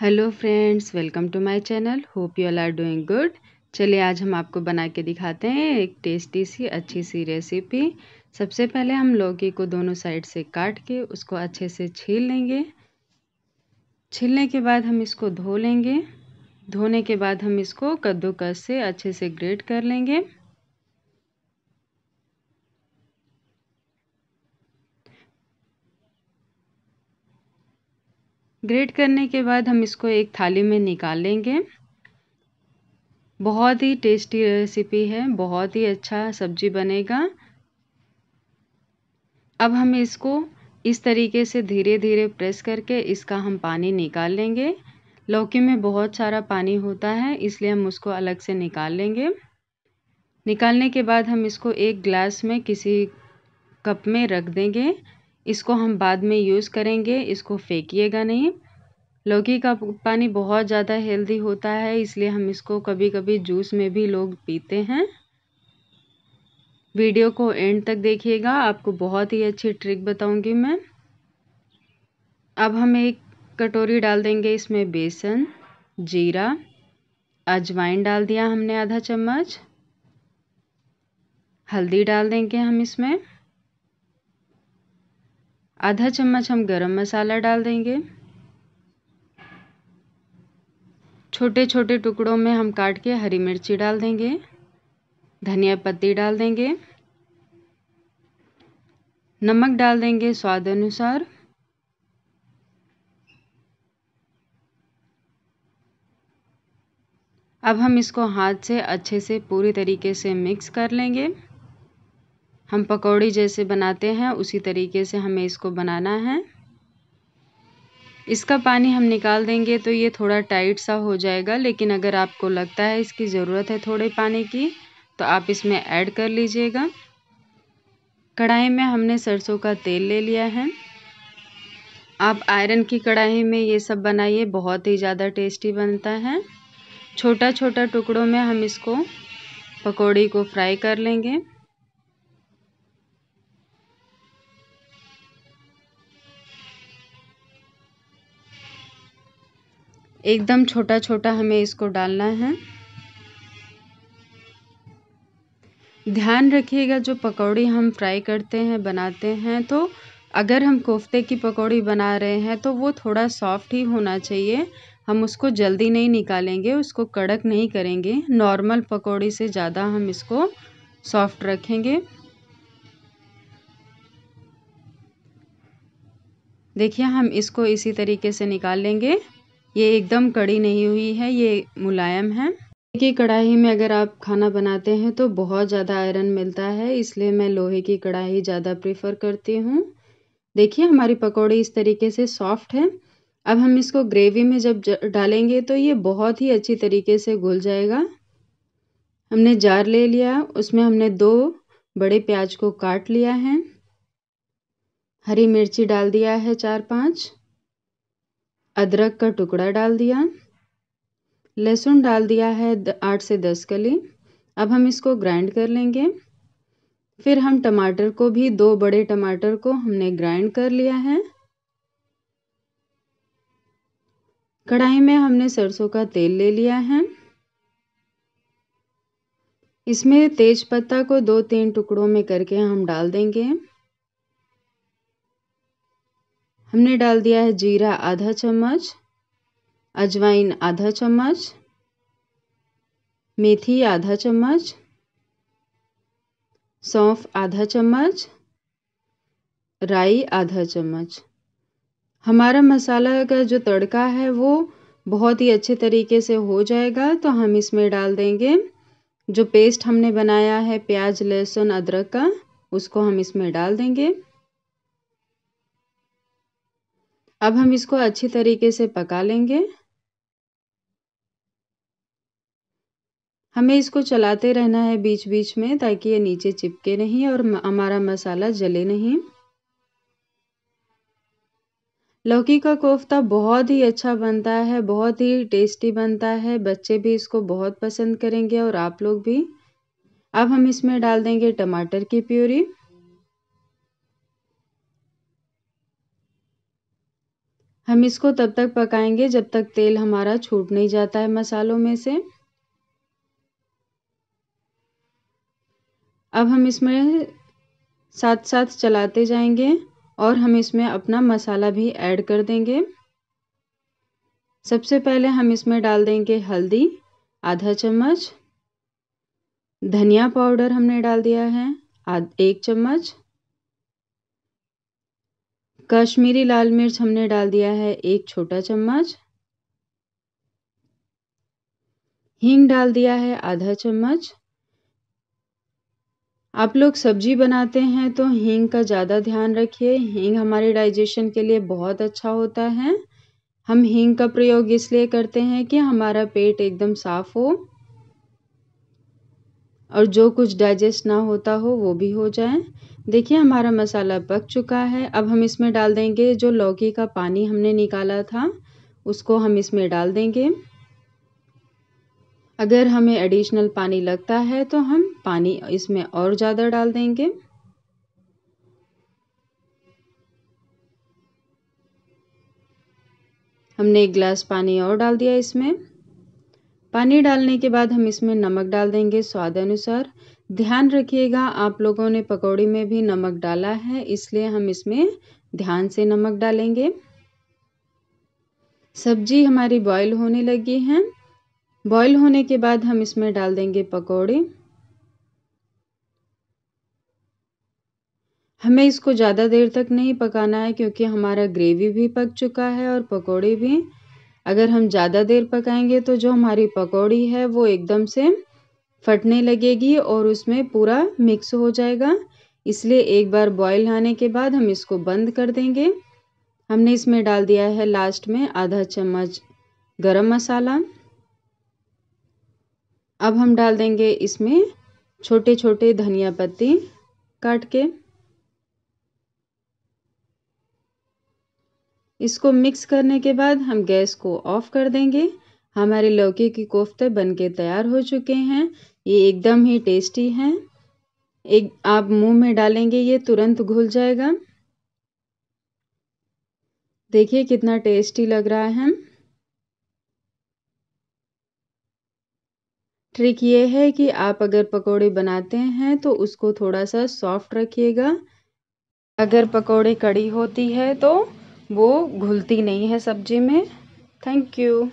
hello friends welcome to my channel hope you all are doing good चलिए आज हम आपको बना के दिखाते हैं एक टेस्टी सी अच्छी सी रेसिपी सबसे पहले हम लौकी को दोनों साइड से काट के उसको अच्छे से छील लेंगे छीलने के बाद हम इसको धो लेंगे धोने के बाद हम इसको कद्दूकस से अच्छे से ग्रेट कर लेंगे ग्रेट करने के बाद हम इसको एक थाली में निकालेंगे बहुत ही टेस्टी रेसिपी है बहुत ही अच्छा सब्जी बनेगा अब हम इसको इस तरीके से धीरे धीरे प्रेस करके इसका हम पानी निकाल लेंगे लौकी में बहुत सारा पानी होता है इसलिए हम उसको अलग से निकाल लेंगे निकालने के बाद हम इसको एक ग्लास में किसी कप में रख देंगे इसको हम बाद में यूज़ करेंगे इसको फेंकिएगा नहीं लौकी का पानी बहुत ज़्यादा हेल्दी होता है इसलिए हम इसको कभी कभी जूस में भी लोग पीते हैं वीडियो को एंड तक देखिएगा आपको बहुत ही अच्छी ट्रिक बताऊंगी मैं अब हम एक कटोरी डाल देंगे इसमें बेसन जीरा अजवाइन डाल दिया हमने आधा चम्मच हल्दी डाल देंगे हम इसमें आधा चम्मच हम गरम मसाला डाल देंगे छोटे छोटे टुकड़ों में हम काट के हरी मिर्ची डाल देंगे धनिया पत्ती डाल देंगे नमक डाल देंगे स्वाद अनुसार अब हम इसको हाथ से अच्छे से पूरी तरीके से मिक्स कर लेंगे हम पकौड़ी जैसे बनाते हैं उसी तरीके से हमें इसको बनाना है इसका पानी हम निकाल देंगे तो ये थोड़ा टाइट सा हो जाएगा लेकिन अगर आपको लगता है इसकी ज़रूरत है थोड़े पानी की तो आप इसमें ऐड कर लीजिएगा कढ़ाई में हमने सरसों का तेल ले लिया है आप आयरन की कढ़ाई में ये सब बनाइए बहुत ही ज़्यादा टेस्टी बनता है छोटा छोटा टुकड़ों में हम इसको पकौड़ी को फ्राई कर लेंगे एकदम छोटा छोटा हमें इसको डालना है ध्यान रखिएगा जो पकौड़ी हम फ्राई करते हैं बनाते हैं तो अगर हम कोफ्ते की पकौड़ी बना रहे हैं तो वो थोड़ा सॉफ्ट ही होना चाहिए हम उसको जल्दी नहीं निकालेंगे उसको कड़क नहीं करेंगे नॉर्मल पकौड़ी से ज़्यादा हम इसको सॉफ्ट रखेंगे देखिए हम इसको इसी तरीके से निकाल लेंगे ये एकदम कड़ी नहीं हुई है ये मुलायम है की कढ़ाई में अगर आप खाना बनाते हैं तो बहुत ज़्यादा आयरन मिलता है इसलिए मैं लोहे की कढ़ाई ज़्यादा प्रेफर करती हूँ देखिए हमारी पकौड़ी इस तरीके से सॉफ्ट है अब हम इसको ग्रेवी में जब डालेंगे तो ये बहुत ही अच्छी तरीके से घुल जाएगा हमने जार ले लिया उसमें हमने दो बड़े प्याज को काट लिया है हरी मिर्ची डाल दिया है चार पाँच अदरक का टुकड़ा डाल दिया लहसुन डाल दिया है आठ से दस कली अब हम इसको ग्राइंड कर लेंगे फिर हम टमाटर को भी दो बड़े टमाटर को हमने ग्राइंड कर लिया है कढ़ाई में हमने सरसों का तेल ले लिया है इसमें तेज पत्ता को दो तीन टुकड़ों में करके हम डाल देंगे हमने डाल दिया है जीरा आधा चम्मच अजवाइन आधा चम्मच मेथी आधा चम्मच सौंफ आधा चम्मच राई आधा चम्मच हमारा मसाला का जो तड़का है वो बहुत ही अच्छे तरीके से हो जाएगा तो हम इसमें डाल देंगे जो पेस्ट हमने बनाया है प्याज लहसुन अदरक का उसको हम इसमें डाल देंगे अब हम इसको अच्छी तरीके से पका लेंगे हमें इसको चलाते रहना है बीच बीच में ताकि ये नीचे चिपके नहीं और हमारा मसाला जले नहीं लौकी का कोफ्ता बहुत ही अच्छा बनता है बहुत ही टेस्टी बनता है बच्चे भी इसको बहुत पसंद करेंगे और आप लोग भी अब हम इसमें डाल देंगे टमाटर की प्यूरी हम इसको तब तक पकाएंगे जब तक तेल हमारा छूट नहीं जाता है मसालों में से अब हम इसमें साथ साथ चलाते जाएंगे और हम इसमें अपना मसाला भी ऐड कर देंगे सबसे पहले हम इसमें डाल देंगे हल्दी आधा चम्मच धनिया पाउडर हमने डाल दिया है आध एक चम्मच कश्मीरी लाल मिर्च हमने डाल दिया है एक छोटा चम्मच हींग डाल दिया है आधा चम्मच आप लोग सब्जी बनाते हैं तो हींग का ज़्यादा ध्यान रखिए हींग हमारे डाइजेशन के लिए बहुत अच्छा होता है हम हींग का प्रयोग इसलिए करते हैं कि हमारा पेट एकदम साफ़ हो और जो कुछ डाइजेस्ट ना होता हो वो भी हो जाए देखिए हमारा मसाला पक चुका है अब हम इसमें डाल देंगे जो लौकी का पानी हमने निकाला था उसको हम इसमें डाल देंगे अगर हमें एडिशनल पानी लगता है तो हम पानी इसमें और ज़्यादा डाल देंगे हमने एक गिलास पानी और डाल दिया इसमें पानी डालने के बाद हम इसमें नमक डाल देंगे स्वाद अनुसार ध्यान रखिएगा आप लोगों ने पकौड़ी में भी नमक डाला है इसलिए हम इसमें ध्यान से नमक डालेंगे सब्जी हमारी बॉईल होने लगी है बॉईल होने के बाद हम इसमें डाल देंगे पकौड़े हमें इसको ज़्यादा देर तक नहीं पकाना है क्योंकि हमारा ग्रेवी भी पक चुका है और पकौड़े भी अगर हम ज़्यादा देर पकाएंगे तो जो हमारी पकौड़ी है वो एकदम से फटने लगेगी और उसमें पूरा मिक्स हो जाएगा इसलिए एक बार बॉईल आने के बाद हम इसको बंद कर देंगे हमने इसमें डाल दिया है लास्ट में आधा चम्मच गरम मसाला अब हम डाल देंगे इसमें छोटे छोटे धनिया पत्ती काट के इसको मिक्स करने के बाद हम गैस को ऑफ कर देंगे हमारे लौकी के कोफ्ते बनके तैयार हो चुके हैं ये एकदम ही टेस्टी हैं एक आप मुंह में डालेंगे ये तुरंत घुल जाएगा देखिए कितना टेस्टी लग रहा है ट्रिक ये है कि आप अगर पकोड़े बनाते हैं तो उसको थोड़ा सा सॉफ्ट रखिएगा अगर पकोड़े कड़ी होती है तो वो घुलती नहीं है सब्जी में थैंक यू